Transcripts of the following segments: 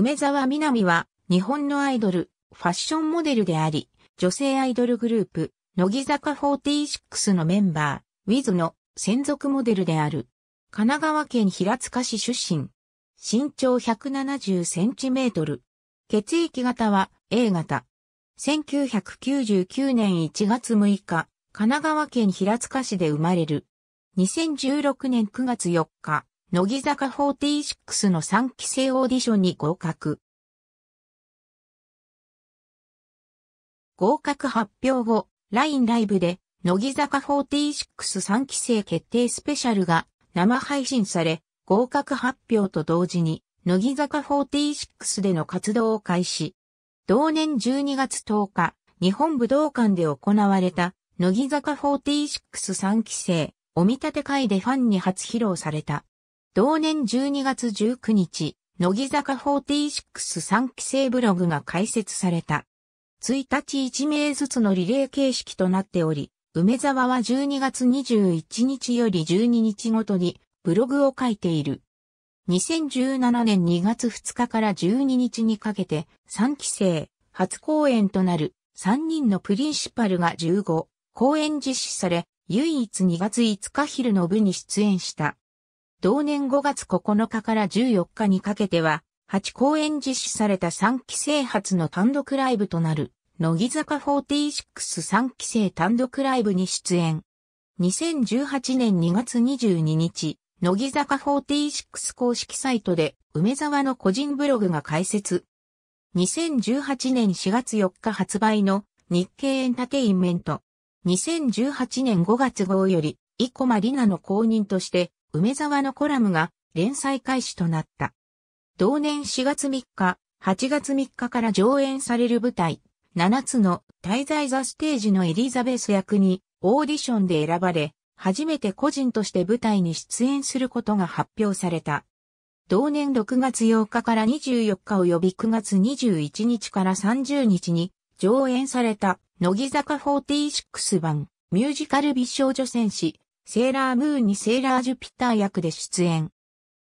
梅沢みなみは、日本のアイドル、ファッションモデルであり、女性アイドルグループ、乃木坂46のメンバー、ウィズの専属モデルである。神奈川県平塚市出身。身長170センチメートル。血液型は A 型。1999年1月6日、神奈川県平塚市で生まれる。2016年9月4日、乃木坂46の3期生オーディションに合格。合格発表後、LINE ライブで、乃木坂463期生決定スペシャルが生配信され、合格発表と同時に、乃木坂46での活動を開始。同年12月10日、日本武道館で行われた、乃木坂463期生、お見立て会でファンに初披露された。同年12月19日、乃木坂46 3期生ブログが開設された。1日1名ずつのリレー形式となっており、梅沢は12月21日より12日ごとにブログを書いている。2017年2月2日から12日にかけて3期生初公演となる3人のプリンシパルが15公演実施され、唯一2月5日昼の部に出演した。同年5月9日から14日にかけては、8公演実施された3期生初の単独ライブとなる、乃木坂463期生単独ライブに出演。2018年2月22日、乃木坂46公式サイトで梅沢の個人ブログが開設。2018年4月4日発売の日経エンタテインメント。2018年5月号より、生駒里奈の公認として梅沢のコラムが連載開始となった。同年4月3日、8月3日から上演される舞台、7つの滞在ザステージのエリザベス役にオーディションで選ばれ、初めて個人として舞台に出演することが発表された。同年6月8日から24日及び9月21日から30日に上演された乃木坂46番ミュージカル美少女戦士セーラームーンにセーラージュピター役で出演。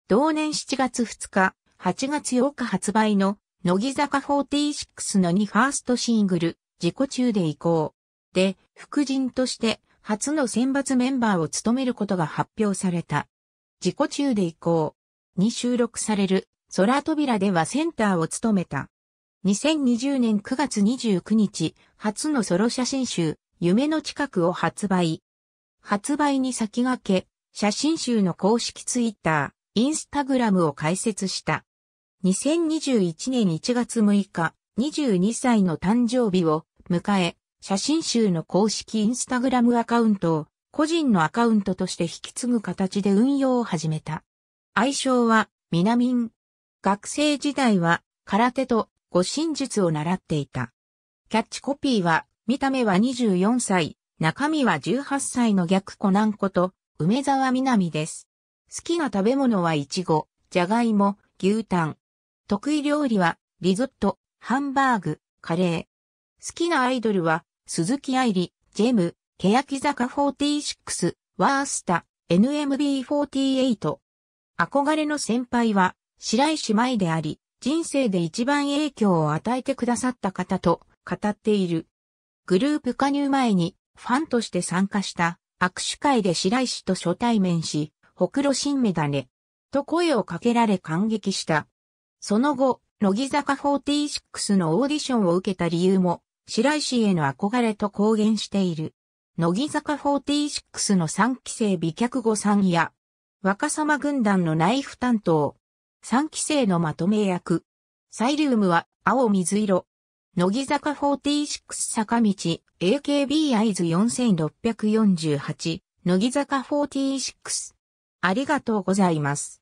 同年7月2日、8月8日発売の、乃木坂46の2ファーストシングル、自己中で行こう。で、副人として初の選抜メンバーを務めることが発表された。自己中で行こう。に収録される空扉ではセンターを務めた。2020年9月29日、初のソロ写真集、夢の近くを発売。発売に先駆け、写真集の公式ツイッター、インスタグラムを開設した。2021年1月6日、22歳の誕生日を迎え、写真集の公式インスタグラムアカウントを個人のアカウントとして引き継ぐ形で運用を始めた。愛称は、南。学生時代は、空手と護身術を習っていた。キャッチコピーは、見た目は24歳、中身は18歳の逆子南子と、梅沢みなみです。好きな食べ物はイチゴ、じゃがいも、牛タン。得意料理は、リゾット、ハンバーグ、カレー。好きなアイドルは、鈴木愛理、ジェム、欅坂46、ワースタ、NMB48。憧れの先輩は、白石舞であり、人生で一番影響を与えてくださった方と語っている。グループ加入前にファンとして参加した握手会で白石と初対面し、ほくろ新メだね、と声をかけられ感激した。その後、乃木坂46のオーディションを受けた理由も、白石への憧れと公言している。乃木坂46の3期生美脚後さんや、若様軍団のナイフ担当、3期生のまとめ役、サイリウムは青水色、乃木坂46坂道 AKB アイズ4648乃木坂46ありがとうございます。